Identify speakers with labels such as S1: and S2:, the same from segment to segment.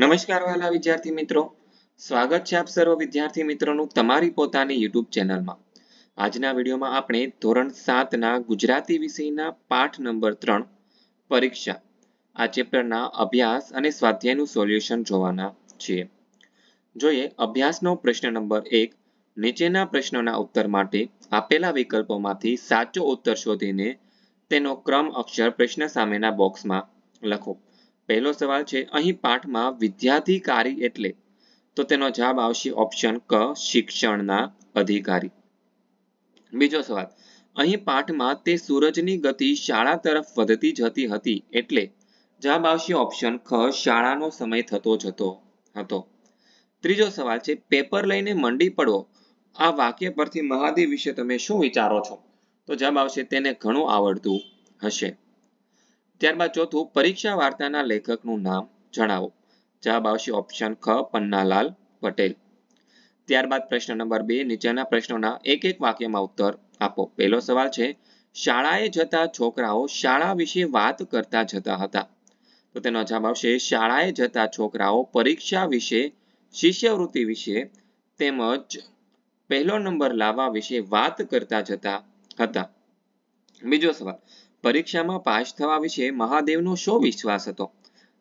S1: નમસ્કાર વાલા વિદ્યાર્થી મિત્રો સ્વાગત છે આપ સર્વ વિદ્યાર્થી મિત્રોનું તમારી પોતાની યુટ્યુબ ચેનલમાં આજના વિડીયોમાં આપણે ધોરણ સાતના ગુજરાતી વિષયના પાઠ નંબર ત્રણ પરીક્ષા આ ચેપ્ટરના અભ્યાસ અને સ્વાધ્યાયનું સોલ્યુશન જોવાના છીએ જોઈએ અભ્યાસનો પ્રશ્ન નંબર એક નીચેના પ્રશ્નોના ઉત્તર માટે આપેલા વિકલ્પોમાંથી સાચો ઉત્તર શોધીને તેનો ક્રમ અક્ષર પ્રશ્ન સામેના બોક્સમાં લખો પહેલો સવાલ છે અહીં પાઠમાં વિદ્યાધિકારી એટલે તો તેનો જવાબ આવશે ઓપ્શન ક શિક્ષણના અધિકારી બીજો સવાલ અહીં પાઠમાં તે સૂરજની ગતિ શાળા તરફ વધતી જતી હતી એટલે જવાબ આવશે ઓપ્શન ખ શાળાનો સમય થતો જતો હતો ત્રીજો સવાલ છે પેપર લઈને મંડી પડો આ વાક્ય પરથી મહાદેવ વિશે તમે શું વિચારો છો તો જવાબ આવશે તેને ઘણું આવડતું હશે ત્યારબાદ ચોથું પરીક્ષા વાર્તાના લેખકનું નામ જણાવો જવાબ આવશે ઓપ્શન ખ પન્નાલાલ પટેલ ત્યારબાદ પ્રશ્ન નંબર બે નીચેના પ્રશ્નોના એક એક વાક્યમાં ઉત્તર આપો પહેલો સવાલ છે શાળાએ જતા છોકરાઓ શાળા વિશે વાત કરતા જતા હતા તો તેનો જવાબ આવશે શાળાએ જતા છોકરાઓ પરીક્ષા વિશે શિષ્યવૃત્તિ વિશે તેમજ પહેલો નંબર લાવવા વિશે વાત કરતા જતા હતા બીજો સવાલ પરીક્ષામાં પાસ થવા વિશે મહાદેવનો શો વિશ્વાસ હતો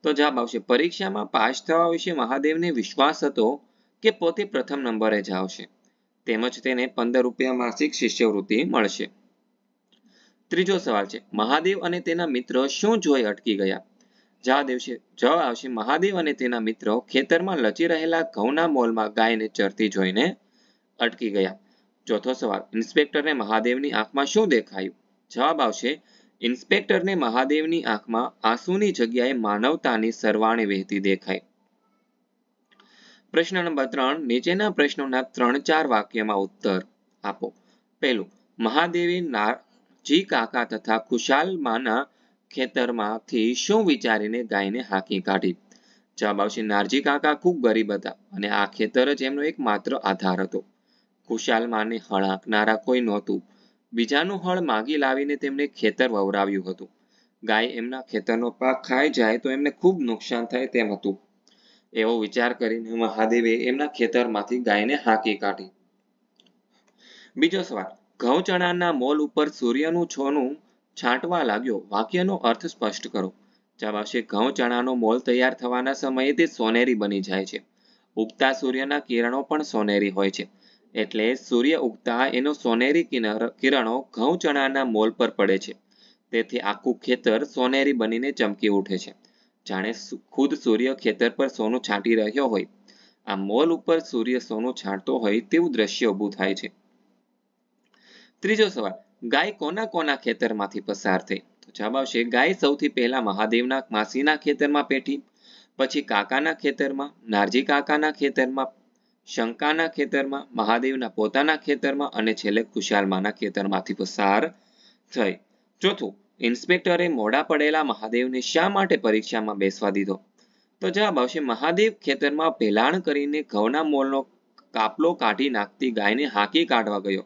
S1: તો જવાબ આવશે પરીક્ષામાં પાસ થવા વિશે મહાદેવને વિશ્વાસ હતો કે પોતે પ્રથમ નંબરે જ આવશે તેમજ તેને પંદર રૂપિયા માસિક શિષ્યવૃત્તિ મળશે ત્રીજો સવાલ છે મહાદેવ અને તેના મિત્ર શું જોઈ અટકી ગયા જવા દેવશે જવાબ આવશે મહાદેવ અને તેના મિત્રો ખેતરમાં લચી રહેલા ઘઉંના મોલમાં ગાયને ચરતી જોઈને અટકી ગયા ચોથો સવાલ ઇન્સ્પેક્ટરને મહાદેવની આંખમાં શું દેખાયું જવાબ આવશે ઇન્સ્પેક્ટરને મહાદેવની આંખમાં આંસુની જગ્યાએ માનવતાની સરવાણી વહેતી દેખાઈ પ્રશ્ન નંબર ત્રણ નીચેના પ્રશ્નોના ત્રણ ચાર વાક્યમાં ઉત્તર આપો પહેલું મહાદેવે જી કાકા તથા ખુશાલ માના ખેતરમાંથી શું વિચારીને ગાયને હાંકી કાઢી જવાબ આવશે નારજી કાકા ખૂબ ગરીબ હતા અને આ ખેતર જ એમનો એક માત્ર આધાર હતો ખુશાલ માને હળાંકનારા કોઈ નહોતું બીજાનું હળ માગી લાવીને તેમણે ખેતર વવરાવ્યું હતું ગાય એમના ખેતરનો પાક ખાઈ જાય તો એમને ખૂબ નુકસાન થાય તેમ હતું એવો વિચાર કરીને મહાદેવે એમના ખેતરમાંથી ગાયને હાંકી કાઢી બીજો સવાલ ઘઉં ચણાના મોલ ઉપર સૂર્યનું છોનું છાંટવા લાગ્યો વાક્યનો અર્થ સ્પષ્ટ કરો જવાબ છે ઘઉં ચણાનો મોલ તૈયાર થવાના સમયે તે સોનેરી બની જાય છે ઉગતા સૂર્યના કિરણો પણ સોનેરી હોય છે એટલે સૂર્ય ઉગતા એનો સોનેરી કિરણો ઘઉં ચણાના મોલ પર પડે છે તેથી આખું ખેતર સોનેરી બનીને ચમકી ઉઠે છે જાણે ખુદ સૂર્ય ખેતર પર સોનું છાંટી રહ્યો હોય આ મોલ ઉપર સૂર્ય સોનું છાંટતો હોય તેવું દ્રશ્ય ઊભું થાય છે ત્રીજો સવાલ ગાય કોના કોના ખેતરમાંથી પસાર થઈ તો જવાબ આવશે ગાય સૌથી પહેલા મહાદેવના માસીના ખેતરમાં પેઠી પછી કાકાના ખેતરમાં નારજી કાકાના ખેતરમાં શંકાના ખેતરમાં મહાદેવના પોતાના ખેતરમાં અને છેલ્લે ખુશાલમાના ખેતરમાંથી પસાર થઈ ચોથું ઇન્સ્પેક્ટરે મોડા પડેલા મહાદેવને શા માટે પરીક્ષામાં બેસવા દીધો તો જવાબ આવશે મહાદેવ ખેતરમાં ભેલાણ કરીને ઘઉંના મોલનો કાપલો કાઢી નાખતી ગાયને હાંકી કાઢવા ગયો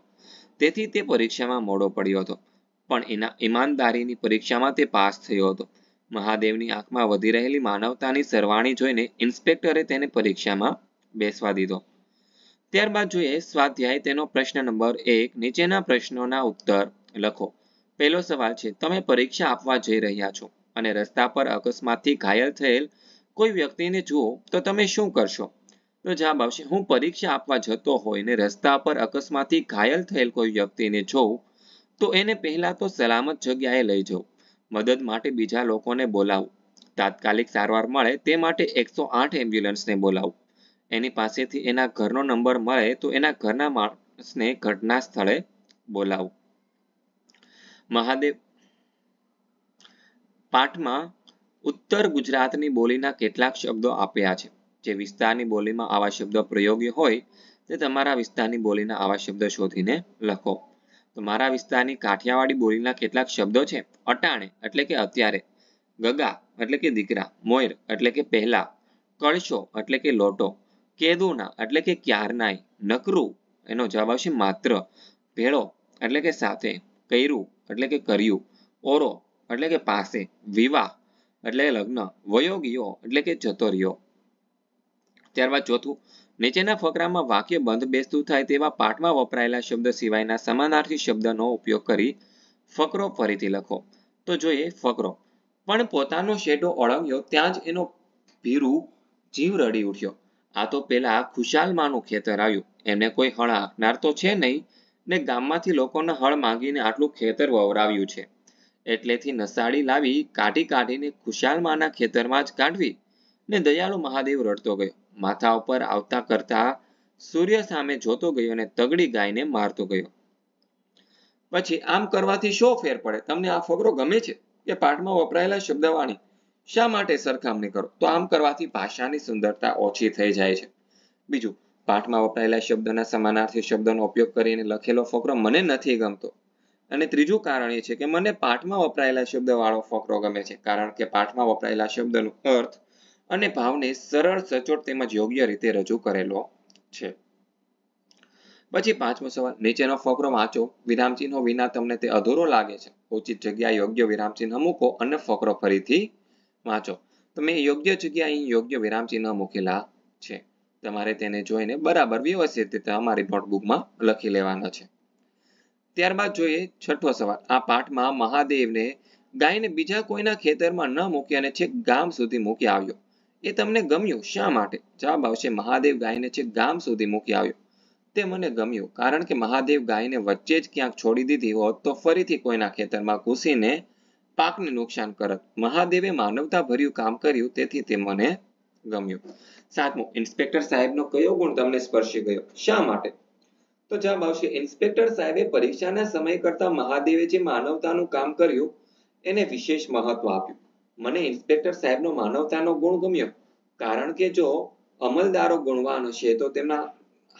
S1: તેથી તે પરીક્ષામાં મોડો પડ્યો હતો પણ એના ઈમાનદારીની પરીક્ષામાં તે પાસ થયો હતો મહાદેવની આંખમાં વધી રહેલી માનવતાની સરવાણી જોઈને ઇન્સ્પેક્ટરે તેને પરીક્ષામાં બેસવા દીધો ત્યારબાદ જોઈએ સ્વાધ્યાય તેનો પ્રશ્ન નંબર એક નીચેના પ્રશ્નોના ઉત્તર લખો પહેલો સવાલ છે તમે પરીક્ષા આપવા જઈ રહ્યા છો અને રસ્તા પર અકસ્માતથી ઘાયલ થયેલ કોઈ વ્યક્તિને જુઓ તો તમે શું કરશો તો જવાબ આવશે હું પરીક્ષા આપવા જતો હોય ને રસ્તા પર અકસ્માતથી ઘાયલ થયેલ કોઈ વ્યક્તિને જોઉં તો એને પહેલા તો સલામત જગ્યાએ લઈ જઉં મદદ માટે બીજા લોકોને બોલાવું તાત્કાલિક સારવાર મળે તે માટે એકસો આઠ એમ્બ્યુલન્સને બોલાવું એની પાસેથી એના ઘરનો નંબર મળે તો એના ઘરના માણસને ઘટના સ્થળે બોલાવું મહાદેવ પાઠમાં ઉત્તર ગુજરાતની બોલીના કેટલાક શબ્દો આપ્યા છે જે વિસ્તારની બોલીમાં આવા શબ્દો પ્રયોગી હોય તે તમારા વિસ્તારની બોલીના આવા શબ્દો શોધીને લખો તો મારા વિસ્તારની કાઠિયાવાડી બોલીના કેટલાક શબ્દો છે અટાણે એટલે કે અત્યારે ગગા એટલે કે દીકરા મોયર એટલે કે પહેલા કળશો એટલે કે લોટો કેદુના એટલે કે ક્યારનાય નકરું એનો જવાબ આવશે માત્ર ભેળો એટલે કે સાથે કર્યું એટલે કે કર્યું ઓરો એટલે કે પાસે વિવાહ એટલે લગ્ન વયો એટલે કે જતો રહ્યો ત્યારબાદ ચોથું નીચેના ફકરામાં વાક્ય બંધ બેસતું થાય તેવા પાઠમાં વપરાયેલા શબ્દ સિવાયના સમાનાર્થી શબ્દનો ઉપયોગ કરી ફકરો ફરીથી લખો તો જોઈએ ફકરો પણ પોતાનો શેડો ઓળંગ્યો ત્યાં જ એનો ભીરું જીવ રડી ઉઠ્યો આ તો પેલા ખુશાલમાનું ખેતર આવ્યું એમને કોઈ હળ આપનાર તો છે નહીં ને ગામમાંથી લોકોના હળ માંગીને આટલું ખેતર વવરાવ્યું છે એટલેથી નસાડી લાવી કાઢી કાઢીને ખુશાલમાના ખેતરમાં જ કાઢવી ને દયાળુ મહાદેવ રડતો ગયો માથા ઉપર આવતા કરતા સૂર્ય સામે જોતો ગયો અને તગડી ગાયને મારતો ગયો પછી આમ કરવાથી શો ફેર પડે તમને આ ફકરો ગમે છે કે પાઠમાં વપરાયેલા શબ્દવાણી શા માટે સરખામણી કરો તો આમ કરવાથી ભાષાની સુંદરતા ઓછી થઈ જાય છે બીજું પાઠમાં વપરાયેલા શબ્દના સમાનાર્થી શબ્દનો ઉપયોગ કરીને લખેલો ફકરો મને નથી ગમતો અને ત્રીજું કારણ એ છે કે મને પાઠમાં વપરાયેલા શબ્દવાળો ફકરો ગમે છે કારણ કે પાઠમાં વપરાયેલા શબ્દનો અર્થ અને ભાવને સરળ સચોટ તેમજ યોગ્ય રીતે રજૂ કરેલો છે પછી પાંચમો સવાલ નીચેનો ફકરો વાંચો વિરામચિહ્નો વિના તમને તે અધૂરો લાગે છે ઉચિત જગ્યાએ યોગ્ય વિરામચિહ્ન મૂકો અને ફકરો ફરીથી વાંચો તો યોગ્ય જગ્યાએ યોગ્ય વિરામચિહ્ન મૂકેલા છે તમારે તેને જોઈને બરાબર વ્યવસ્થિત રીતે અમારી નોટબુકમાં લખી લેવાના છે ત્યારબાદ જોઈએ છઠ્ઠો સવાલ આ પાઠમાં મહાદેવને ગાયને બીજા કોઈના ખેતરમાં ન મૂકી અને છેક ગામ સુધી મૂકી આવ્યો એ તમને ગમ્યું શા માટે જવાબ આવશે મહાદેવ ગાયને છેક ગામ સુધી મૂકી આવ્યો તે મને ગમ્યું કારણ કે મહાદેવ ગાયને વચ્ચે જ ક્યાંક છોડી દીધી હોત તો ફરીથી કોઈના ખેતરમાં ઘૂસીને પાકને નુકસાન કરત મહાદેવે માનવતાભર્યું કામ કર્યું તેથી તે મને ગમ્યું સાતમું ઇન્સ્પેક્ટર સાહેબનો કયો ગુણ તમને સ્પર્શી ગયો શા માટે તો જવાબ આવશે ઇન્સ્પેક્ટર સાહેબે પરીક્ષાના સમય કરતા મહાદેવે જે માનવતાનું કામ કર્યું એને વિશેષ મહત્વ આપ્યું મને ઇન્સ્પેક્ટર સાહેબનો માનવતાનો ગુણ ગમ્યો કારણ કે જો અમલદારો ગુણવાન હશે તો તેમના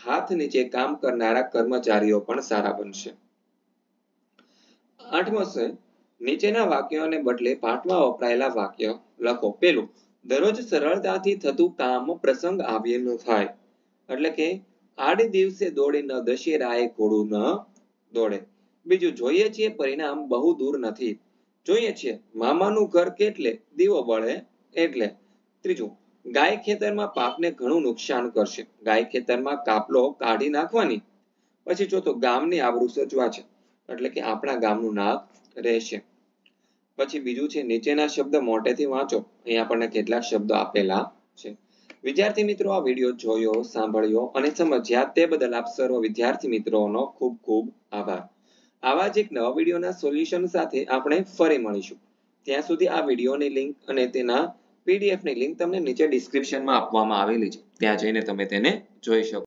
S1: હાથ નીચે કામ કરનારા કર્મચારીઓ પણ સારા બનશે આઠમો છે નીચેના વાક્યોને બદલે પાઠમાં વપરાયેલા વાક્ય લખો પહેલું દરરોજ સરળતાથી થતું કામ પ્રસંગ આવ્યે ન થાય એટલે કે આડે દિવસે દોડે ન દશેરાએ ઘોડું ન દોડે બીજું જોઈએ છીએ પરિણામ બહુ દૂર નથી જોઈએ છીએ મામાનું ઘર કેટલે દીવો બળે એટલે ત્રીજું ગાય ખેતરમાં પાકને ઘણું નુકસાન કરશે ગાય ખેતરમાં કાપલો કાઢી નાખવાની પછી ચોથું ગામની આબરૂ સચવા છે એટલે કે આપણા ગામનું નાક રહેશે પછી બીજું છે નીચેના શબ્દ મોટેથી વાંચો અહીં આપણને કેટલાક શબ્દો આપેલા છે વિદ્યાર્થી મિત્રો આ વિડીયો જોયો સાંભળ્યો અને સમજ્યા તે બદલ આપ સર્વ વિદ્યાર્થી મિત્રોનો ખૂબ ખૂબ આભાર આવા જ એક નવા વિડીયોના સોલ્યુશન સાથે આપણે ફરી મળીશું ત્યાં સુધી આ વિડીયોની લિંક અને તેના પીડીએફની લિંક તમને નીચે ડિસ્ક્રિપ્શનમાં આપવામાં આવેલી છે ત્યાં જઈને તમે તેને જોઈ શકો